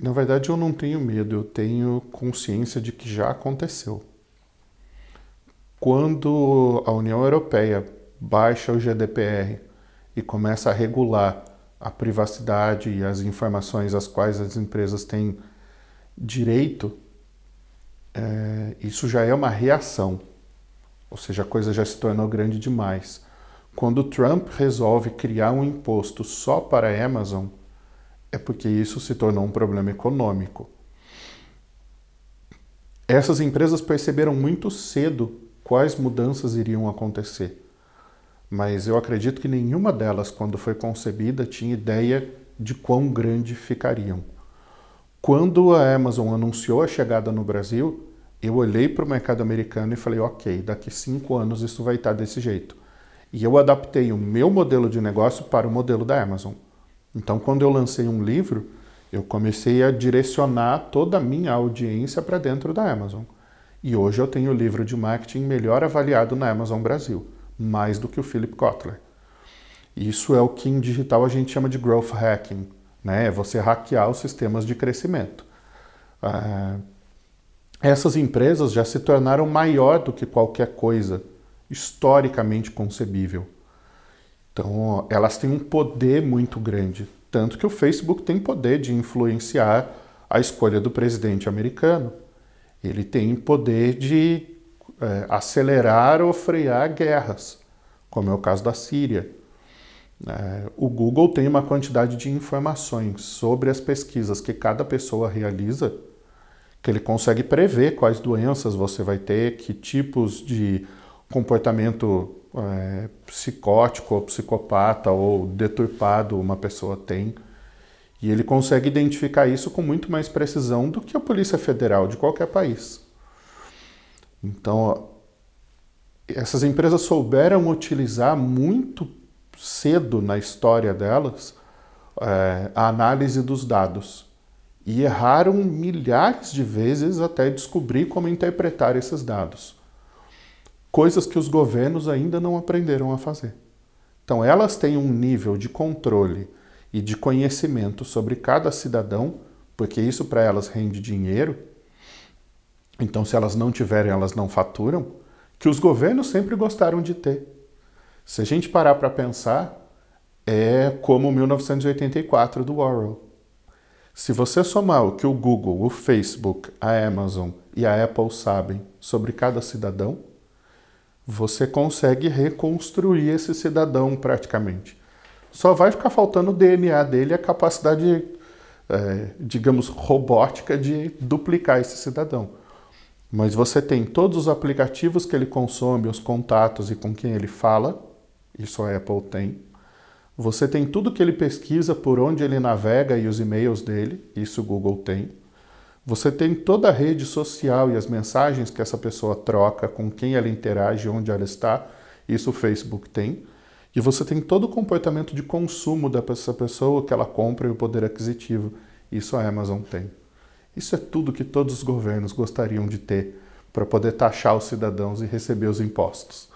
Na verdade, eu não tenho medo, eu tenho consciência de que já aconteceu. Quando a União Europeia baixa o GDPR e começa a regular a privacidade e as informações às quais as empresas têm direito, é, isso já é uma reação. Ou seja, a coisa já se tornou grande demais. Quando Trump resolve criar um imposto só para a Amazon, é porque isso se tornou um problema econômico. Essas empresas perceberam muito cedo quais mudanças iriam acontecer, mas eu acredito que nenhuma delas, quando foi concebida, tinha ideia de quão grande ficariam. Quando a Amazon anunciou a chegada no Brasil, eu olhei para o mercado americano e falei: ok, daqui cinco anos isso vai estar desse jeito. E eu adaptei o meu modelo de negócio para o modelo da Amazon. Então, quando eu lancei um livro, eu comecei a direcionar toda a minha audiência para dentro da Amazon. E hoje eu tenho o livro de marketing melhor avaliado na Amazon Brasil, mais do que o Philip Kotler. Isso é o que em digital a gente chama de growth hacking, né? É você hackear os sistemas de crescimento. Ah, essas empresas já se tornaram maior do que qualquer coisa historicamente concebível. Então, elas têm um poder muito grande, tanto que o Facebook tem poder de influenciar a escolha do presidente americano. Ele tem poder de é, acelerar ou frear guerras, como é o caso da Síria. É, o Google tem uma quantidade de informações sobre as pesquisas que cada pessoa realiza, que ele consegue prever quais doenças você vai ter, que tipos de comportamento é, psicótico ou psicopata ou deturpado uma pessoa tem. E ele consegue identificar isso com muito mais precisão do que a Polícia Federal de qualquer país. Então, essas empresas souberam utilizar muito cedo na história delas é, a análise dos dados e erraram milhares de vezes até descobrir como interpretar esses dados coisas que os governos ainda não aprenderam a fazer. Então, elas têm um nível de controle e de conhecimento sobre cada cidadão, porque isso para elas rende dinheiro. Então, se elas não tiverem, elas não faturam, que os governos sempre gostaram de ter. Se a gente parar para pensar, é como 1984 do Orwell. Se você somar o que o Google, o Facebook, a Amazon e a Apple sabem sobre cada cidadão, você consegue reconstruir esse cidadão praticamente. Só vai ficar faltando o DNA dele a capacidade, é, digamos, robótica de duplicar esse cidadão. Mas você tem todos os aplicativos que ele consome, os contatos e com quem ele fala, isso a Apple tem. Você tem tudo que ele pesquisa, por onde ele navega e os e-mails dele, isso o Google tem. Você tem toda a rede social e as mensagens que essa pessoa troca, com quem ela interage, onde ela está, isso o Facebook tem. E você tem todo o comportamento de consumo dessa pessoa, que ela compra e o poder aquisitivo, isso a Amazon tem. Isso é tudo que todos os governos gostariam de ter para poder taxar os cidadãos e receber os impostos.